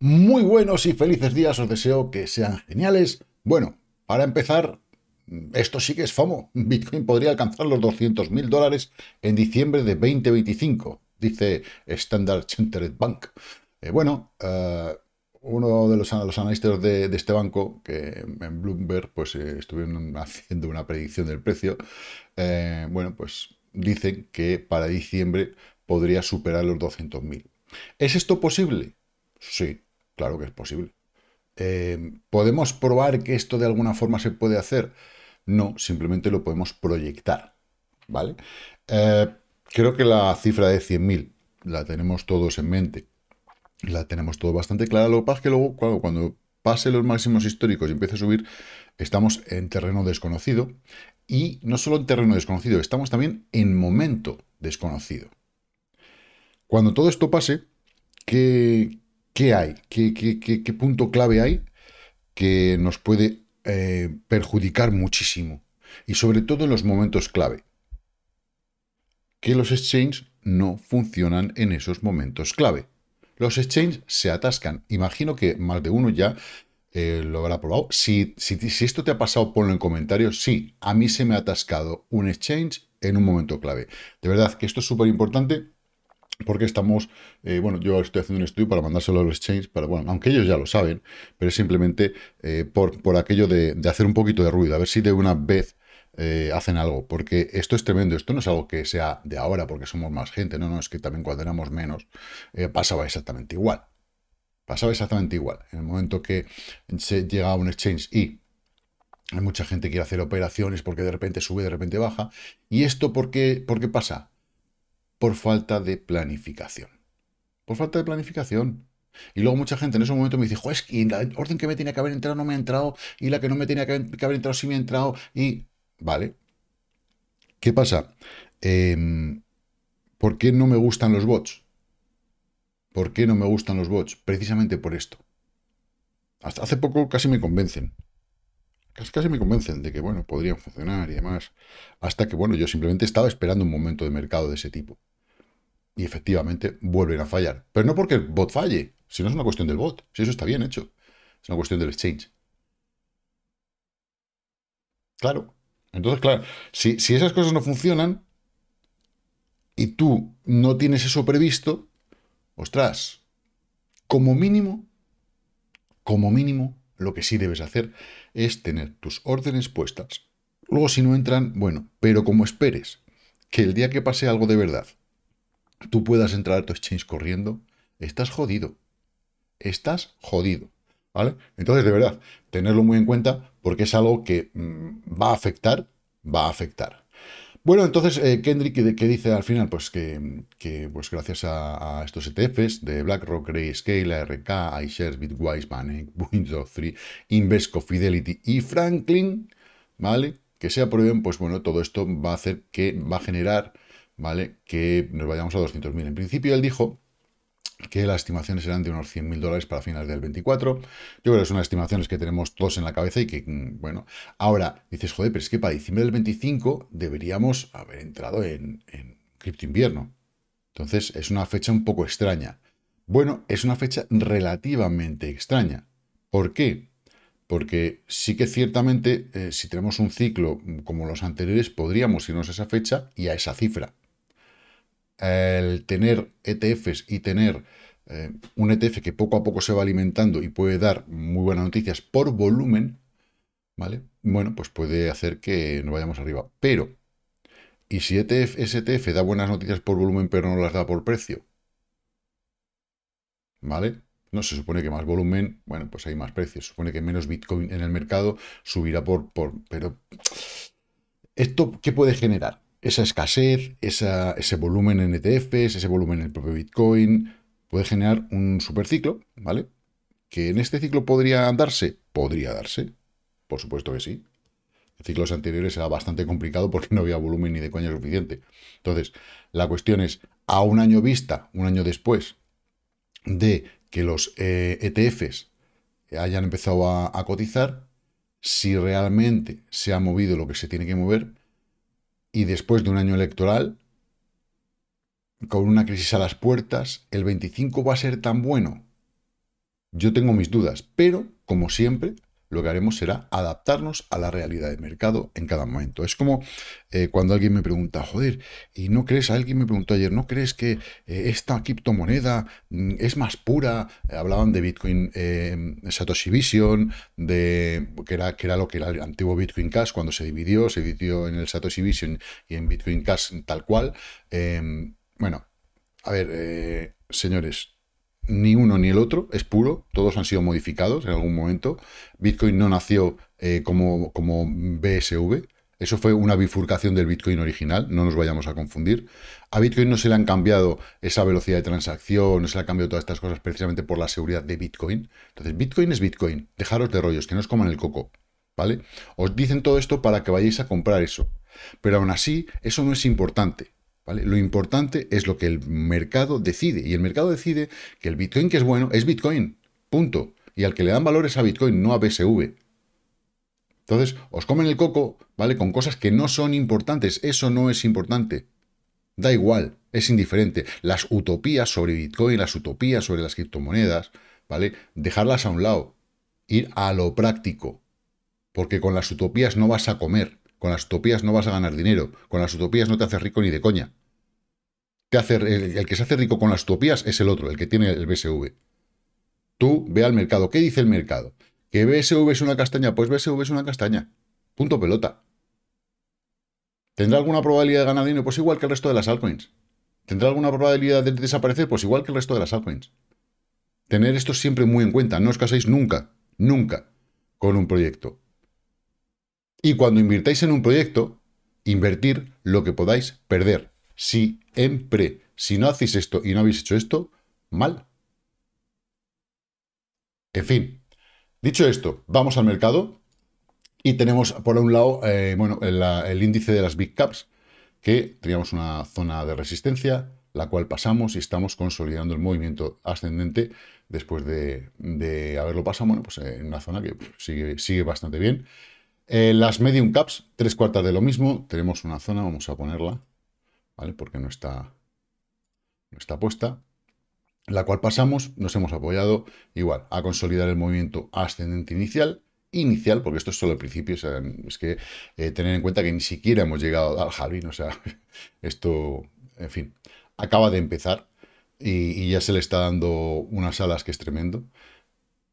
Muy buenos y felices días, os deseo que sean geniales. Bueno, para empezar, esto sí que es FOMO. Bitcoin podría alcanzar los 200.000 dólares en diciembre de 2025, dice Standard Chartered Bank. Eh, bueno, eh, uno de los, analistas de, este banco, que en Bloomberg pues eh, estuvieron haciendo una predicción del precio, bueno, pues dicen que para diciembre podría superar los 200.000. ¿Es esto posible? Sí, Claro que es posible. Eh, ¿Podemos probar que esto de alguna forma se puede hacer? No, simplemente lo podemos proyectar. ¿Vale? Eh, creo que la cifra de 100.000 la tenemos todos en mente. La tenemos todo bastante clara. Lo que pasa es que luego, cuando pase los máximos históricos y empiece a subir, estamos en terreno desconocido. Y no solo en terreno desconocido, estamos también en momento desconocido. Cuando todo esto pase, que... ¿Qué hay? ¿Qué, qué, punto clave hay que nos puede eh, perjudicar muchísimo? Y sobre todo en los momentos clave. Que los exchanges no funcionan en esos momentos clave. Los exchanges se atascan. Imagino que más de uno ya eh, lo habrá probado. Si, si, si, esto te ha pasado, ponlo en comentarios. Sí, a mí se me ha atascado un exchange en un momento clave. De verdad que esto es súper importante porque estamos, eh, bueno, yo estoy haciendo un estudio para mandárselo al exchange, pero bueno, aunque ellos ya lo saben, pero es simplemente eh, por, por, aquello de, hacer un poquito de ruido, a ver si de una vez eh, hacen algo, porque esto es tremendo, esto no es algo que sea de ahora porque somos más gente, no, no, es que también cuando éramos menos pasaba exactamente igual, pasaba exactamente igual, en el momento que se llega a un exchange y hay mucha gente que quiere hacer operaciones porque de repente sube, de repente baja, y esto por por qué pasa? por falta de planificación. Por falta de planificación. Y luego mucha gente en ese momento me dice, es que la orden que me tenía que haber entrado no me ha entrado, y la que no me tenía que haber entrado sí me ha entrado, y... Vale. ¿Qué pasa? Em, ¿Por qué no me gustan los bots? ¿Por qué no me gustan los bots? Precisamente por esto. Hasta hace poco casi me convencen. Casi, casi me convencen de que, bueno, podrían funcionar y demás. Hasta que, bueno, yo simplemente estaba esperando un momento de mercado de ese tipo y efectivamente vuelven a fallar. Pero no porque el bot falle, si no es una cuestión del bot, si eso está bien hecho. Es una cuestión del exchange. Claro. Entonces, claro, si, si esas cosas no funcionan y tú no tienes eso previsto, ostras, como mínimo, como mínimo, lo que sí debes hacer es tener tus órdenes puestas. Luego, si no entran, bueno, pero como esperes que el día que pase algo de verdad tú puedas entrar a tu exchange corriendo, estás jodido. Estás jodido. ¿Vale? Entonces, de verdad, tenerlo muy en cuenta porque es algo que mm, va a afectar, va a afectar. Bueno, entonces, eh, Kendrick, ¿qué, dice al final? Pues que, pues gracias a, estos ETFs de BlackRock, Grayscale, ARK, iShares, Bitwise, Banek, Windows 3, Invesco, Fidelity y Franklin, ¿vale? Que se aprueben, pues bueno, todo esto va a hacer que va a generar ¿vale? Que nos vayamos a 200.000. En principio él dijo que las estimaciones eran de unos 100.000 dólares para finales del 24. Yo creo que son las estimaciones que tenemos todos en la cabeza y que, mm, bueno, ahora dices, joder, pero es que para diciembre del 25 deberíamos haber entrado en, en cripto invierno. Entonces es una fecha un poco extraña. Bueno, es una fecha relativamente extraña. ¿Por qué? Porque sí que ciertamente, eh, si tenemos un ciclo mm, como los anteriores, podríamos irnos a esa fecha y a esa cifra el tener ETFs y tener eh, un ETF que poco a poco se va alimentando y puede dar muy buenas noticias por volumen, ¿vale? Bueno, pues puede hacer que no vayamos arriba. Pero, ¿y si ETF, STF e da buenas noticias por volumen pero no las da por precio? ¿Vale? No se supone que más volumen, bueno, pues hay más precios. Se supone que menos Bitcoin en el mercado subirá por... por pero, ¿esto qué puede generar? esa escasez, ese volumen en ETFs, ese volumen en el propio Bitcoin, puede generar un superciclo, ¿vale? ¿Que en este ciclo podría darse? Podría darse, por supuesto que sí. En ciclos anteriores era bastante complicado porque no había volumen ni de coña suficiente. Entonces, la cuestión es, a un año vista, un año después de que los ETFs eh, e hayan empezado a cotizar, si realmente se ha movido lo que se tiene que mover y después de un año electoral, con una crisis a las puertas, el 25 va a ser tan bueno. Yo tengo mis dudas, pero, como siempre, lo que haremos será adaptarnos a la realidad del mercado en cada momento. Es como eh, cuando alguien me pregunta, joder, ¿y no crees? Alguien me preguntó ayer, ¿no crees que eh, esta criptomoneda mm, es más pura? Eh, hablaban de Bitcoin Satoshi Vision, de, que, era, que era lo que era el antiguo Bitcoin Cash cuando se dividió, se dividió en el Satoshi Vision y en Bitcoin Cash tal cual. bueno, a ver, señores, ni uno ni el otro, es puro, todos han sido modificados en algún momento. Bitcoin no nació eh, como, como BSV, eso fue una bifurcación del Bitcoin original, no nos vayamos a confundir. A Bitcoin no se le han cambiado esa velocidad de transacción, no se le han cambiado todas estas cosas precisamente por la seguridad de Bitcoin. Entonces, Bitcoin es Bitcoin, dejaros de rollos, que no os coman el coco, ¿vale? Os dicen todo esto para que vayáis a comprar eso. Pero aún así, eso no es importante. Lo importante es lo que el mercado decide. Y el mercado decide que el Bitcoin que es bueno es Bitcoin. Punto. Y al que le dan valores a Bitcoin, no a BSV. Entonces, os comen el coco, ¿vale? Con cosas que no son importantes. Eso no es importante. Da igual, es indiferente. Las utopías sobre Bitcoin, las utopías sobre las criptomonedas, ¿vale? Dejarlas a un lado. Ir a lo práctico. Porque con las utopías no vas a comer. Con las utopías no vas a ganar dinero. Con las utopías no te haces rico ni de coña el, el, que se hace rico con las utopías es el otro, el que tiene el BSV. Tú ve al mercado. ¿Qué dice el mercado? ¿Que BSV es una castaña? Pues BSV es una castaña. Punto pelota. ¿Tendrá alguna probabilidad de ganar dinero? Pues igual que el resto de las altcoins. ¿Tendrá alguna probabilidad de desaparecer? Pues igual que el resto de las altcoins. Tener esto siempre muy en cuenta. No os caséis nunca, nunca con un proyecto. Y cuando invirtáis en un proyecto, invertir lo que podáis perder siempre. Si no hacéis esto y no habéis hecho esto, mal. En fin, dicho esto, vamos al mercado y tenemos por un lado eh, bueno, el, índice de las Big Caps, que teníamos una zona de resistencia, la cual pasamos y estamos consolidando el movimiento ascendente después de, haberlo pasado, pues en una zona que sigue, bastante bien. Eh, las medium caps, tres cuartas de lo mismo, tenemos una zona, vamos a ponerla, porque no está, está puesta. La cual pasamos, nos hemos apoyado igual a consolidar el movimiento ascendente inicial, inicial, porque esto es solo el principio, es que eh, tener en cuenta que ni siquiera hemos llegado al jardín, o sea, esto, en fin, acaba de empezar y, ya se le está dando unas alas que es tremendo.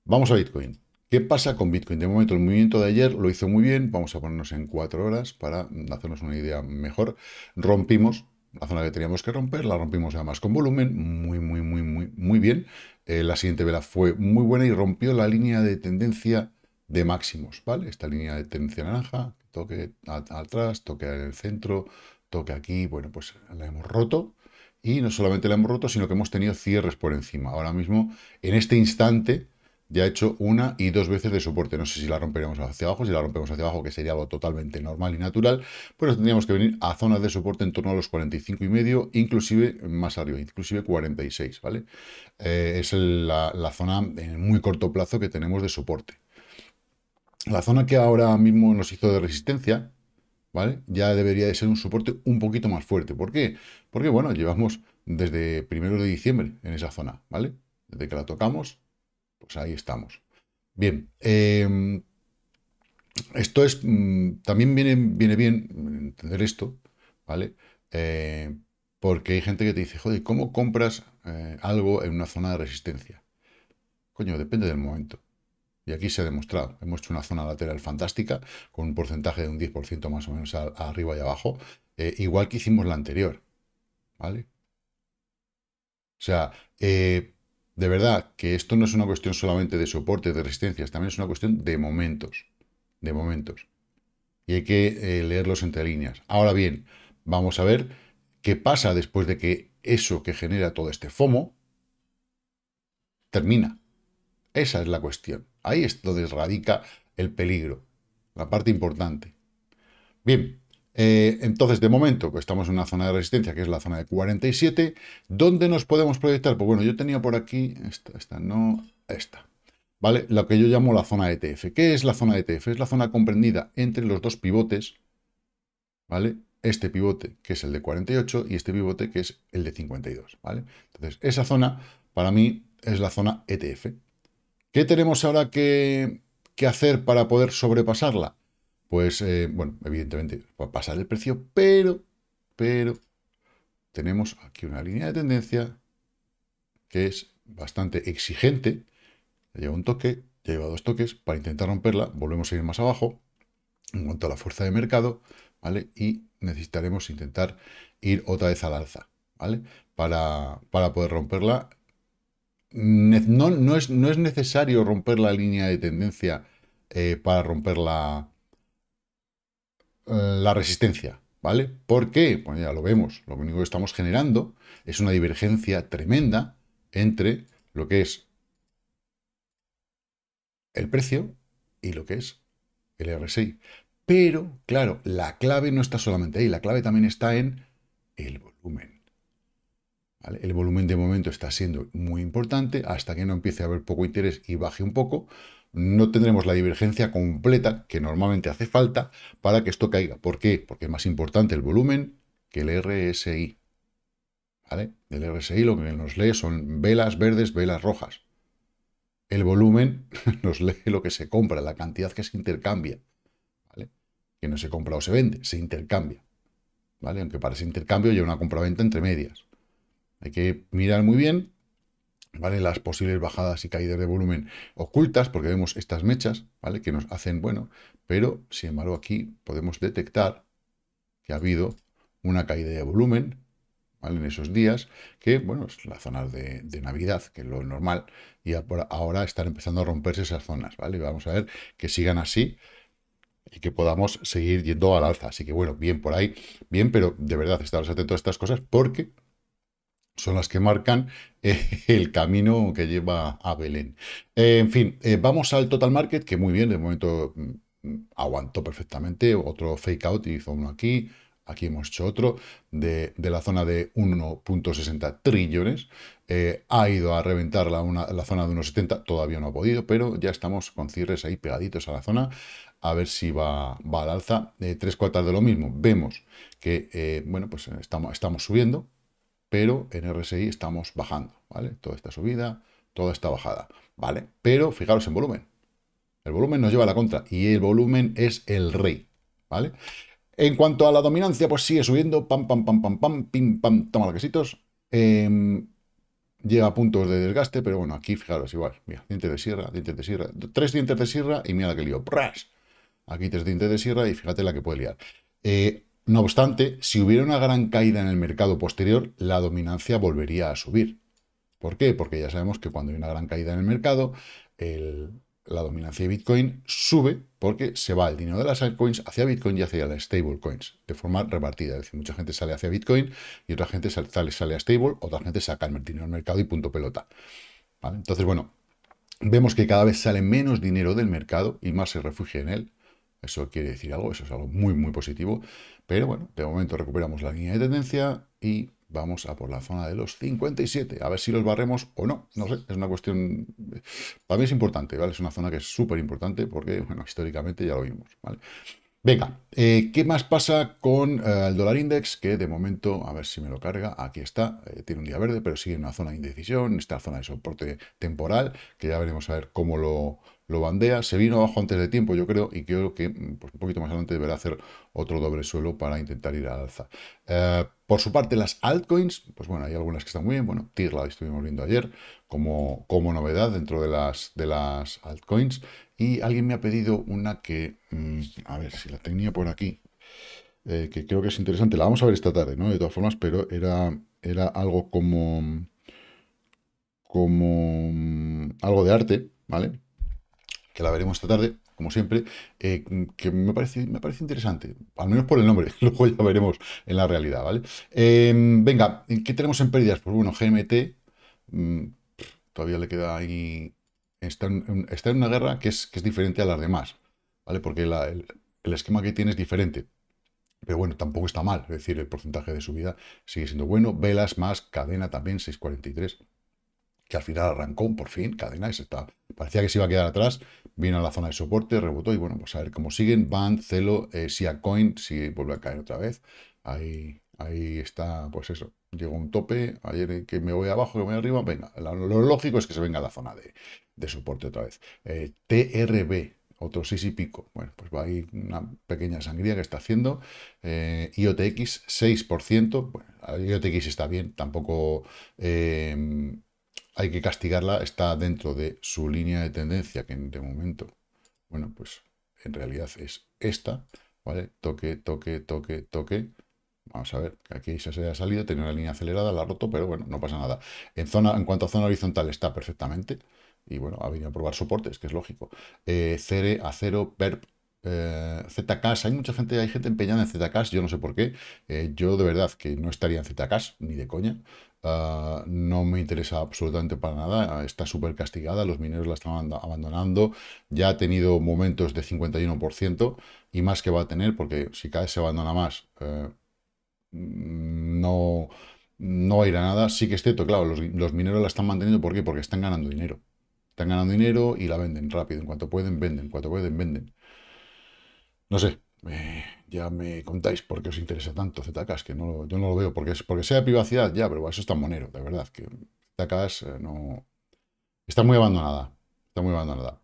Vamos a Bitcoin. ¿Qué pasa con Bitcoin? De momento, el movimiento de ayer lo hizo muy bien. Vamos a ponernos en cuatro horas para hacernos una idea mejor. Rompimos la zona que teníamos que romper, la rompimos además con volumen, muy, muy, muy, muy, muy bien. Eh, la siguiente vela fue muy buena y rompió la línea de tendencia de máximos, ¿vale? Esta línea de tendencia naranja, toque atrás, toque en el centro, toque aquí, bueno, pues la hemos roto. Y no solamente la hemos roto, sino que hemos tenido cierres por encima. Ahora mismo, en este instante, ya ha hecho una y dos veces de soporte. No sé si la romperemos hacia abajo, si la rompemos hacia abajo, que sería algo totalmente normal y natural, pero tendríamos que venir a zonas de soporte en torno a los 45 y medio, inclusive más arriba, inclusive 46, ¿vale? Eh, es la, la zona en muy corto plazo que tenemos de soporte. La zona que ahora mismo nos hizo de resistencia, ¿vale? Ya debería de ser un soporte un poquito más fuerte. ¿Por qué? Porque, bueno, llevamos desde primero de diciembre en esa zona, ¿vale? Desde que la tocamos, pues ahí estamos. Bien, em, esto es, mm, también viene, viene bien entender esto, ¿vale? Eh, porque hay gente que te dice, joder, ¿cómo compras eh, algo en una zona de resistencia? Coño, depende del momento. Y aquí se ha demostrado. Hemos hecho una zona lateral fantástica, con un porcentaje de un 10% más o menos arriba y abajo, eh, igual que hicimos la anterior. ¿Vale? O sea, eh, de verdad que esto no es una cuestión solamente de soporte, de resistencias, también es una cuestión de momentos. De momentos. Y hay que eh, leerlos entre líneas. Ahora bien, vamos a ver qué pasa después de que eso que genera todo este FOMO termina. Esa es la cuestión. Ahí es donde radica el peligro, la parte importante. Bien, eh, entonces, de momento, pues estamos en una zona de resistencia, que es la zona de 47. ¿Dónde nos podemos proyectar? Pues bueno, yo tenía por aquí, esta, esta no, esta. ¿Vale? Lo que yo llamo la zona ETF. ¿Qué es la zona ETF? Es la zona comprendida entre los dos pivotes, ¿vale? Este pivote, que es el de 48, y este pivote, que es el de 52, ¿vale? Entonces, esa zona, para mí, es la zona ETF. ¿Qué tenemos ahora que hacer para poder sobrepasarla? pues, eh, bueno, evidentemente va a pasar el precio, pero, pero, tenemos aquí una línea de tendencia que es bastante exigente. lleva un toque, lleva dos toques. Para intentar romperla, volvemos a ir más abajo en cuanto a la fuerza de mercado, ¿vale? Y necesitaremos intentar ir otra vez al alza, ¿vale? Para, poder romperla. No, no, es, no es necesario romper la línea de tendencia eh, para romperla. Mm, la resistencia, ¿vale? ¿Por qué? Pues ya lo vemos, lo único que estamos generando es una divergencia tremenda entre lo que es el precio y lo que es el RSI. Pero, claro, la clave no está solamente ahí, la clave también está en el volumen. El volumen de momento está siendo muy importante hasta que no empiece a haber poco interés y baje un poco, no tendremos la divergencia completa que normalmente hace falta para que esto caiga. ¿Por qué? Porque es más importante el volumen que el RSI. ¿Vale? El RSI lo que nos lee son velas verdes, velas rojas. El volumen nos lee lo que se compra, la cantidad que se intercambia. ¿Vale? Que no se compra o se vende, se intercambia. ¿Vale? Aunque para ese intercambio lleva una compra-venta entre medias. Hay que mirar muy bien ¿vale? Las posibles bajadas y caídas de volumen ocultas, porque vemos estas mechas, ¿vale? Que nos hacen bueno, pero sin embargo aquí podemos detectar que ha habido una caída de volumen, ¿vale? En esos días, que, bueno, es la zona de, de Navidad, que es lo normal, y ahora están empezando a romperse esas zonas, ¿vale? Vamos a ver que sigan así, y que podamos seguir yendo al alza. Así que bueno, bien por ahí, bien, pero de verdad, estaros atentos a estas cosas porque son las que marcan eh, el camino que lleva a Belén. Eh, en fin, eh, vamos al total market, que muy bien, de momento mm, mm, aguantó perfectamente, otro fake out hizo uno aquí, aquí hemos hecho otro, de, la zona de 1.60 trillones, ha ido a reventar la, la zona de 1.70, todavía no ha podido, pero ya estamos con cierres ahí pegaditos a la zona, a ver si va, va al alza, tres cuartas de lo mismo, vemos que, bueno, pues estamos, estamos subiendo, pero en RSI estamos bajando, ¿vale? Toda esta subida, toda esta bajada, ¿vale? Pero fijaros en volumen. El volumen nos lleva a la contra y el volumen es el rey, ¿vale? En cuanto a la dominancia, pues sigue subiendo, pam, pam, pam, pam, pam, pim, pam, toma los quesitos. Em, llega a puntos de desgaste, pero bueno, aquí fijaros igual, mira, dientes de sierra, dientes de sierra, tres dientes de sierra y mira la que lío, ¡pras! Aquí tres dientes de sierra y fíjate la que puede liar. Eh, no obstante, si hubiera una gran caída en el mercado posterior, la dominancia volvería a subir. ¿Por qué? Porque ya sabemos que cuando hay una gran caída en el mercado, la dominancia de Bitcoin sube porque se va el dinero de las altcoins hacia Bitcoin y hacia las stablecoins de forma repartida. Es decir, mucha gente sale hacia Bitcoin y otra gente sale, sale a stable, otra gente saca el dinero del mercado y punto pelota. Entonces, bueno, vemos que cada vez sale menos dinero del mercado y más se refugia en él. Eso quiere decir algo, eso es algo muy, muy positivo. Pero bueno, de momento recuperamos la línea de tendencia y vamos a por la zona de los 57. A ver si los barremos o no. No sé, es una cuestión... Para mí es importante, ¿vale? Es una zona que es súper importante porque, bueno, históricamente ya lo vimos, ¿vale? Venga, eh, ¿qué más pasa con eh, el dólar index? Que de momento, a ver si me lo carga, aquí está, eh, tiene un día verde, pero sigue en una zona de indecisión, esta zona de soporte temporal, que ya veremos a ver cómo lo, lo bandea, se vino abajo antes de tiempo, yo creo, y creo que mm, pues, un poquito más adelante deberá hacer otro doble suelo para intentar ir al alza. Eh, por su parte, las altcoins, pues bueno, hay algunas que están muy bien, bueno, TIR la estuvimos viendo ayer como, como novedad dentro de las, de las altcoins, y alguien me ha pedido una que, mm, a ver si la tenía por aquí, eh, que creo que es interesante, la vamos a ver esta tarde, ¿no? De todas formas, pero era, era algo como como mm, algo de arte, ¿vale? que la veremos esta tarde, como siempre, eh, que me parece, me parece interesante, al menos por el nombre, luego ya veremos en la realidad, ¿vale? Em, venga, ¿qué tenemos en pérdidas? Pues bueno, GMT, mm, todavía le queda ahí, está en, una guerra que es, diferente a las demás, ¿vale? Porque el, esquema que tiene es diferente. Pero bueno, tampoco está mal, es decir, el porcentaje de subida sigue siendo bueno. Velas más, cadena también, 643 que al final arrancó por fin, cadena, parecía que se iba a quedar atrás vino a la zona de soporte, rebotó y bueno, pues a ver cómo siguen. Van, Celo, eh, si a Coin, si vuelve a caer otra vez. Ahí, ahí está, pues eso. Llegó un tope, ayer eh, que me voy abajo, que me voy arriba, venga. Lo, lógico es que se venga a la zona de, soporte otra vez. Eh, TRB, otro 6 y pico. Bueno, pues va a ir una pequeña sangría que está haciendo. IOTX, 6%. Bueno, IOTX está bien, tampoco hay que castigarla, está dentro de su línea de tendencia, que en de momento, bueno, pues en realidad es esta, ¿vale? Toque, toque, toque, toque. Vamos a ver, aquí se ha salido, tenía una línea acelerada, la ha roto, pero bueno, no pasa nada. En, zona, en cuanto a zona horizontal está perfectamente, y bueno, ha venido a probar soportes, que es lógico. Eh, CERE, acero, PERP, eh, Hay mucha gente, hay gente empeñada en Zcash, yo no sé por qué. Eh, yo de verdad que no estaría en Zcash, ni de coña. Ah, no me interesa absolutamente para nada, está súper castigada, los mineros la están abandonando, ya ha tenido momentos de 51% y más que va a tener, porque si cada vez se abandona más, eh, no, no va a ir a nada. Sí que es cierto, claro, los, los mineros la están manteniendo, ¿por qué? Porque están ganando dinero. Están ganando dinero y la venden rápido, en cuanto pueden, venden, en cuanto pueden, venden. No sé, ya me contáis por qué os interesa tanto ZK, que no, yo no lo veo, porque, es, porque sea privacidad, ya, pero eso está monero, de verdad, que ZKS eh, no... Está muy abandonada, está muy abandonada.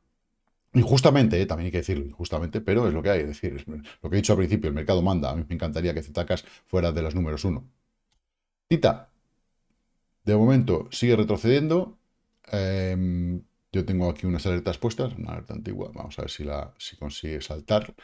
Injustamente, eh, también hay que decirlo, injustamente, pero es lo que hay, es decir, lo que he dicho al principio, el mercado manda, a mí me encantaría que ZKS fuera de los números uno. Tita, de momento sigue retrocediendo, eh, yo tengo aquí unas alertas puestas, una alerta antigua, vamos a ver si, la, si consigue saltar.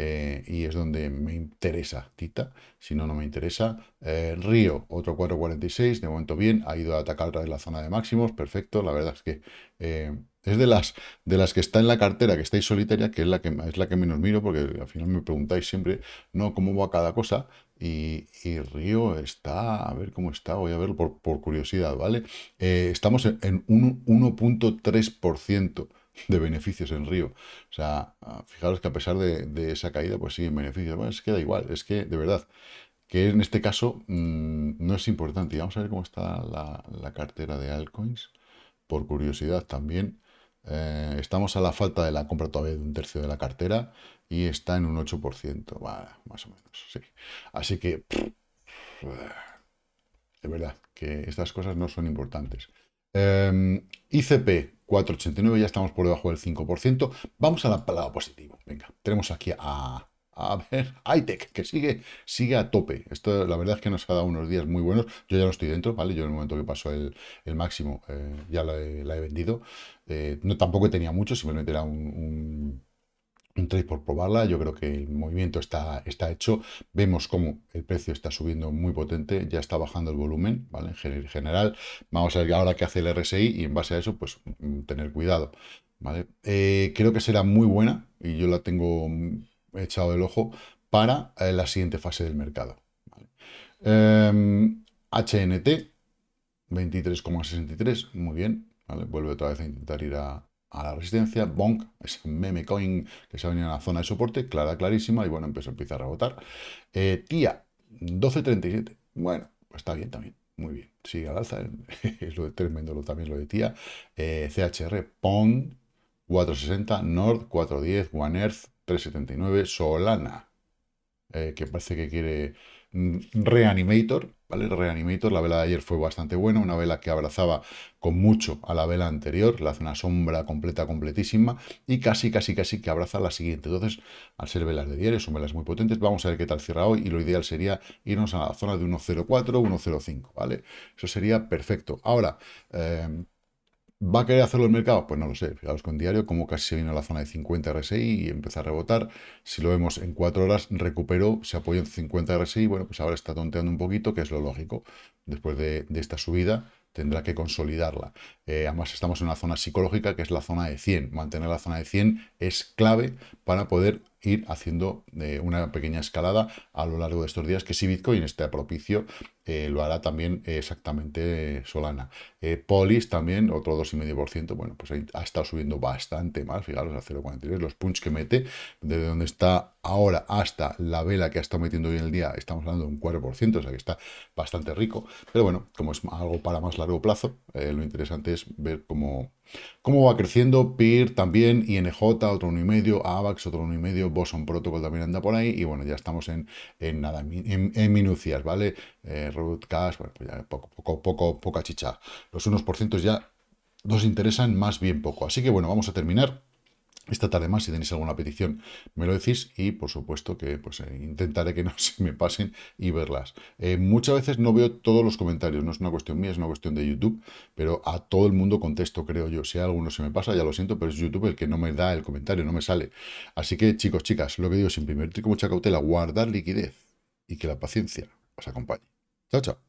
Eh, y es donde me interesa Tita, si no, no me interesa. Eh, Río, otro 4.46, de momento bien, ha ido a atacar otra la zona de máximos, perfecto, la verdad es que eh, es de las, de las que está en la cartera, que estáis solitaria, que es la que, es la que menos miro, porque al final me preguntáis siempre, no, ¿cómo va cada cosa? Y, Río está, a ver cómo está, voy a verlo por, por curiosidad, ¿vale? estamos en, en un 1.3% de beneficios en Río. O sea, fijaros que a pesar de, esa caída, pues siguen en beneficios. Bueno, es que da igual, es que de verdad, que en este caso mm, no es importante. Y vamos a ver cómo está la, cartera de altcoins, por curiosidad también. Eh, estamos a la falta de la compra todavía de un tercio de la cartera y está en un 8%, más o menos. Sí. Así que, de verdad, que estas cosas no son importantes. Em, ICP, 4,89, ya estamos por debajo del 5%. Vamos a la palabra positivo. Venga, tenemos aquí a, a ver, highTech, que sigue, sigue a tope. Esto la verdad es que nos ha dado unos días muy buenos. Yo ya no estoy dentro, ¿vale? Yo en el momento que pasó el, máximo eh, ya la he, vendido. Eh, no Tampoco tenía mucho, simplemente era un trade por probarla, yo creo que el movimiento está, está hecho. Vemos cómo el precio está subiendo muy potente, ya está bajando el volumen, ¿vale? En general, vamos a ver ahora qué hace el RSI y en base a eso, pues mm, tener cuidado, ¿vale? Eh, creo que será muy buena y yo la tengo mm, echado del ojo para eh, la siguiente fase del mercado. Em, HNT, 23,63, muy bien, Vuelve otra vez a intentar ir a, a la resistencia, bonk, ese meme coin que se ha venido a la zona de soporte, clara, clarísima, y bueno, empezó, empieza a rebotar. Eh, tía, 12.37, bueno, pues está bien también, muy bien, sigue al alza, eh, es lo de tremendo lo, también lo de tía. CHR, PON, 4.60, Nord, 4.10, One Earth, 3.79, Solana, eh, que parece que quiere mm, Reanimator, ¿vale? Reanimator, la vela de ayer fue bastante buena, una vela que abrazaba con mucho a la vela anterior, le hace una sombra completa, completísima, y casi, casi, casi que abraza la siguiente. Entonces, al ser velas de diario, son velas muy potentes, vamos a ver qué tal cierra hoy, y lo ideal sería irnos a la zona de 1.04, 1.05, ¿vale? Eso sería perfecto. Ahora, eh, ¿Va a querer hacerlo el mercado? Pues no lo sé. Fijaros con diario, como casi se vino a la zona de 50 RSI y empieza a rebotar. Si lo vemos en 4 horas, recuperó, se apoyó en 50 RSI. Bueno, pues ahora está tonteando un poquito, que es lo lógico. Después de, esta subida, tendrá que consolidarla. Eh, además, estamos en una zona psicológica que es la zona de 100. Mantener la zona de 100 es clave para poder ir haciendo eh, una pequeña escalada a lo largo de estos días, que si Bitcoin está propicio, eh, lo hará también exactamente Solana. Eh, Polis también, otro 2,5%, bueno, pues ha estado subiendo bastante más, fijaros, a 0,43, los punch que mete, desde donde está ahora hasta la vela que ha estado metiendo hoy en el día, estamos hablando de un 4%, o sea que está bastante rico, pero bueno, como es algo para más largo plazo, lo interesante es ver cómo, cómo va creciendo, PIR también, INJ, otro 1,5, AVAX, otro 1,5, Boson Protocol también anda por ahí, y bueno, ya estamos en, en nada, en, minucias, ¿vale? Eh, cash, pues ya poco, poco, poca chicha. Los unos por cientos ya nos interesan más bien poco. Así que bueno, vamos a terminar esta tarde más, si tenéis alguna petición, me lo decís y por supuesto que pues, eh, intentaré que no se me pasen y verlas. Eh, muchas veces no veo todos los comentarios, no es una cuestión mía, es una cuestión de YouTube, pero a todo el mundo contesto, creo yo. Si a alguno se me pasa, ya lo siento, pero es YouTube el que no me da el comentario, no me sale. Así que chicos, chicas, lo que digo sin primer con mucha cautela, guardar liquidez y que la paciencia os acompañe. Chao, chao.